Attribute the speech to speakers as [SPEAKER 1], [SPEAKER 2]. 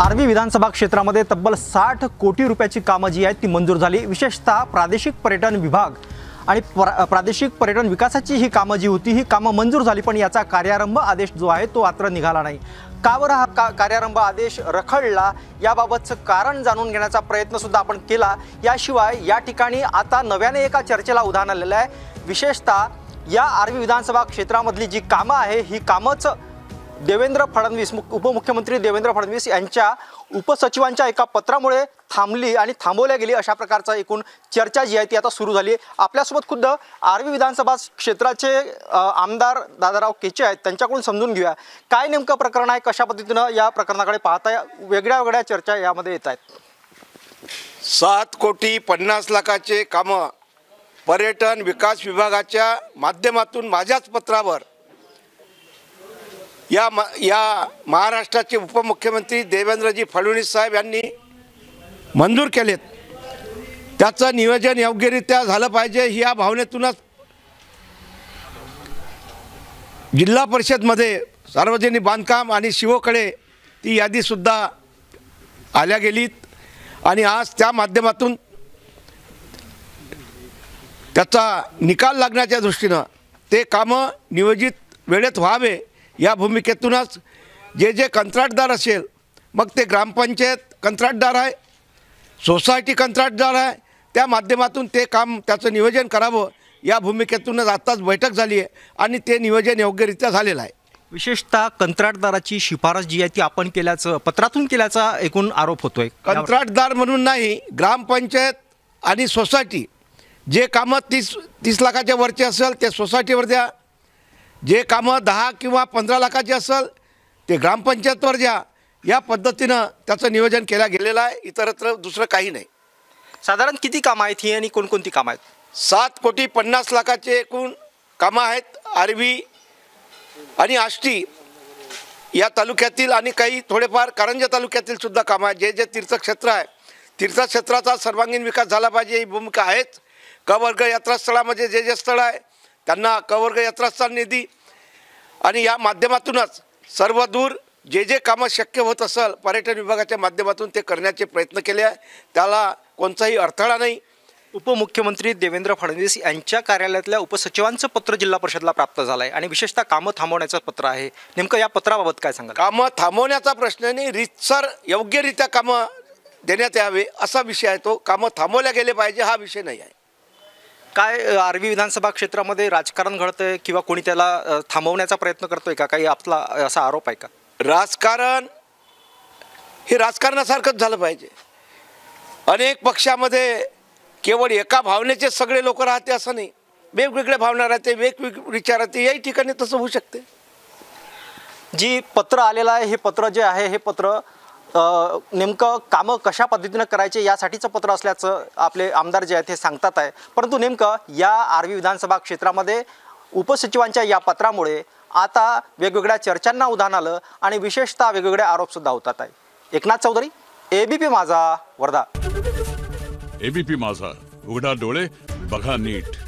[SPEAKER 1] आर्वी विधानसभा क्षेत्रामध्ये तब्बल साठ कोटी रुपयाची कामं जी आहेत ती मंजूर झाली विशेषतः प्रादेशिक पर्यटन विभाग आणि प्रा प्रादेशिक पर्यटन विकासाची ही कामं जी होती ही कामं मंजूर झाली पण याचा कार्यारंभ आदेश जो आहे तो मात्र निघाला नाही कावर हा का कार्यारंभ आदेश रखडला याबाबतचं कारण जाणून घेण्याचा प्रयत्नसुद्धा आपण केला याशिवाय या ठिकाणी आता नव्याने एका चर्चेला उदाहरण आलेलं आहे विशेषतः या आर्वी विधानसभा क्षेत्रामधली जी कामं आहे ही कामंच देवेंद्र फडणवीस उपमुख्यमंत्री देवेंद्र फडणवीस यांच्या उपसचिवांच्या एका पत्रामुळे थांबली आणि थांबवल्या गेली अशा प्रकारचा एकूण चर्चा जी आहे ती आता सुरू झाली आपल्यासोबत खुद्द आर्वी विधानसभा क्षेत्राचे आमदार दादाराव केचे आहेत त्यांच्याकडून समजून घेऊया काय नेमकं प्रकरण आहे कशा पद्धतीनं या प्रकरणाकडे पाहताय वेगळ्या वेगळ्या चर्चा
[SPEAKER 2] यामध्ये येत आहेत सात कोटी पन्नास लाखाचे कामं पर्यटन विकास विभागाच्या माध्यमातून माझ्याच पत्रावर या म या महाराष्ट्राचे उपमुख्यमंत्री देवेंद्रजी फडणवीस साहेब यांनी मंजूर केलेत त्याचं नियोजन योग्यरित्या झालं पाहिजे ही या भावनेतूनच जिल्हा परिषदमध्ये सार्वजनिक बांधकाम आणि शिवोकडे ती यादीसुद्धा आल्या गेलीत आणि आज त्या माध्यमातून त्याचा निकाल लागण्याच्या दृष्टीनं ते कामं नियोजित वेळेत व्हावे या भूमिकेतूनच जे जे कंत्राटदार असेल मग ते ग्रामपंचायत कंत्राटदार आहे सोसायटी कंत्राटदार आहे त्या माध्यमातून ते काम त्याचं नियोजन करावं या भूमिकेतूनच आत्ताच बैठक झाली आहे आणि ते नियोजन योग्यरित्या झालेलं आहे
[SPEAKER 1] विशेषतः कंत्राटदाराची शिफारस जी आहे ती आपण केल्याचं पत्रातून केल्याचा एकूण आरोप होतोय
[SPEAKER 2] कंत्राटदार म्हणून नाही ग्रामपंचायत आणि सोसायटी जे कामं तीस तीस लाखाच्या वरचे असेल ते सोसायटीवर द्या जे कामं दहा किंवा पंधरा लाखाची असेल ते ग्रामपंचायतवर द्या या पद्धतीनं त्याचं नियोजन केलं गेलेलं आहे इतरत्र दुसरं काही नाही साधारण किती कामं आहेत ही आणि कोणकोणती कामं आहेत सात कोटी पन्नास लाखाचे एकूण कामं आहेत आरवी आणि आष्टी या तालुक्यातील आणि काही थोडेफार कारंजा तालुक्यातील सुद्धा कामं आहेत जे जे तीर्थक्षेत्र आहे तीर्थक्षेत्राचा सर्वांगीण विकास झाला पाहिजे ही भूमिका आहेच कवर्ग यात्रास्थळामध्ये जे जे स्थळ आहे त्यांना कवर्ग यात्रास्थळ निधी आणि या माध्यमातूनच सर्व दूर जे जे कामं शक्य होत असेल पर्यटन विभागाच्या माध्यमातून ते करण्याचे प्रयत्न केले आहे त्याला कोणताही अडथळा नाही उपमुख्यमंत्री देवेंद्र
[SPEAKER 1] फडणवीस यांच्या कार्यालयातल्या उपसचिवांचं पत्र जिल्हा परिषदला प्राप्त झालं आहे आणि विशेषतः कामं थांबवण्याचं पत्र
[SPEAKER 2] आहे नेमकं या पत्राबाबत काय सांगा कामं थांबवण्याचा प्रश्न नाही रितसर योग्यरित्या कामं देण्यात यावे असा विषय आहे तो कामं थांबवल्या गेले पाहिजे हा विषय नाही आहे
[SPEAKER 1] काय आरवी विधानसभा क्षेत्रामध्ये राजकारण घडतंय किंवा कोणी त्याला थांबवण्याचा प्रयत्न करतोय का काही आपला असा आरोप आहे का
[SPEAKER 2] राजकारण हे राजकारणासारखंच झालं पाहिजे अनेक पक्षामध्ये केवळ एका भावनेचे सगळे लोक राहते असं नाही वेगवेगळ्या भावना राहते वेगवेग विचार राहते याही ठिकाणी तसं होऊ शकते
[SPEAKER 1] जी पत्र आलेलं आहे हे पत्र जे आहे हे पत्र नेमकं कामं कशा पद्धतीनं करायचे यासाठीचं पत्र असल्याचं आपले आमदार जे आहेत हे सांगतात आहे परंतु नेमकं या आर्वी विधानसभा क्षेत्रामध्ये उपसचिवांच्या या पत्रामुळे आता वेगवेगळ्या चर्चांना उधाण आलं आणि विशेषतः वेगवेगळे आरोपसुद्धा होतात आहे एकनाथ चौधरी एबीपी माझा वर्धा एबीपी माझा उघडा डोळे बघा नीट